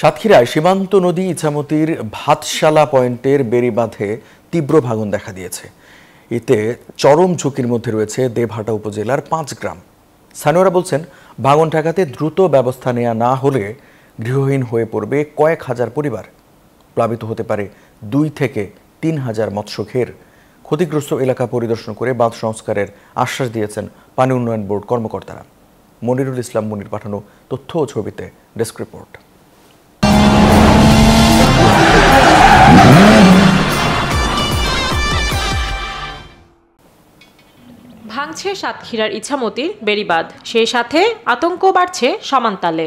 সাতক্ষীরায় সীমান্ত নদী ইছামতির ভাতশালা পয়েন্টের বাঁধে তীব্র ভাঙন দেখা দিয়েছে এতে চরম ঝুঁকির মধ্যে রয়েছে দেবহাটা উপজেলার পাঁচ গ্রাম স্থানীয়রা বলছেন ভাঙন ঠেকাতে দ্রুত ব্যবস্থা নেওয়া না হলে গৃহহীন হয়ে পড়বে কয়েক হাজার পরিবার প্লাবিত হতে পারে দুই থেকে তিন হাজার ঘের ক্ষতিগ্রস্ত এলাকা পরিদর্শন করে বাঁধ সংস্কারের আশ্বাস দিয়েছেন পানি উন্নয়ন বোর্ড কর্মকর্তারা মনিরুল ইসলাম মনির পাঠানো তথ্য ও ছবিতে ডেস্ক রিপোর্ট ভাঙছে সাতক্ষীরার ইচ্ছামতির বেরিবাদ সেই সাথে আতঙ্ক বাড়ছে সমান্তালে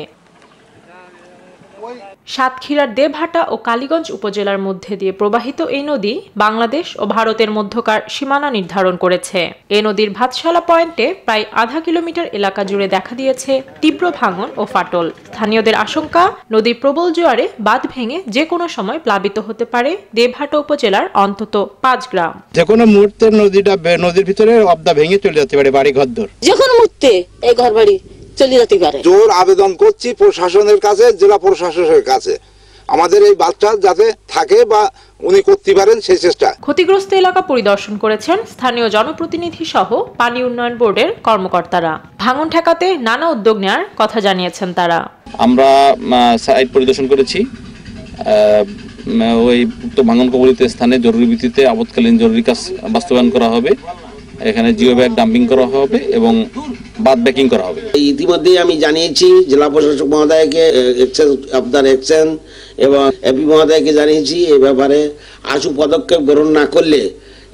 সাতক্ষীরার দেবহাটা ও কালীগঞ্জ উপজেলার মধ্যে দিয়ে প্রবাহিত এই নদী বাংলাদেশ ও ভারতের মধ্যকার সীমানা নির্ধারণ করেছে এ নদীর ভাতশালা পয়েন্টে প্রায় আধা কিলোমিটার এলাকা জুড়ে দেখা দিয়েছে তীব্র ভাঙন ও ফাটল স্থানীয়দের আশঙ্কা নদীর প্রবল জোয়ারে বাঁধ ভেঙে যে কোনো সময় প্লাবিত হতে পারে দেবহাটা উপজেলার অন্তত পাঁচ গ্রাম যে কোনো মুহূর্তে নদীটা নদীর ভিতরে অবদা ভেঙে চলে যেতে পারে বাড়ি ঘর যখন মুহূর্তে এই ঘর বাড়ি জোর আবেদন করছি প্রশাসনের কাছে জেলা প্রশাসনের কাছে আমাদের এই বাচ্চা যাতে থাকে বা উনি করতে পারেন সেই চেষ্টা ক্ষতিগ্রস্ত এলাকা পরিদর্শন করেছেন স্থানীয় জনপ্রতিনিধি সহ পানি উন্নয়ন বোর্ডের কর্মকর্তারা ভাঙন ঠেকাতে নানা উদ্যোগ নেয়ার কথা জানিয়েছেন তারা আমরা সাইট পরিদর্শন করেছি ওই উক্ত ভাঙন কবলিত স্থানে জরুরি ভিত্তিতে আপৎকালীন জরুরি কাজ বাস্তবায়ন করা হবে এখানে জিও ব্যাগ ডাম্পিং করা হবে এবং বাদ ব্যাকিং করা হবে ইতিমধ্যেই আমি জানিয়েছি জেলা প্রশাসক মহোদয়কে আপনার এক্সেন এবং এপি মহোদয়কে জানিয়েছি এ ব্যাপারে আশু পদক্ষেপ গ্রহণ না করলে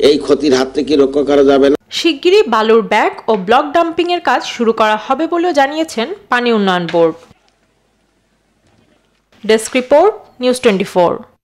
এই ক্ষতির হাত থেকে রক্ষা করা যাবে না শিগগিরই বালুর ব্যাগ ও ব্লক ডাম্পিং এর কাজ শুরু করা হবে বলেও জানিয়েছেন পানি উন্নয়ন board desk report news twenty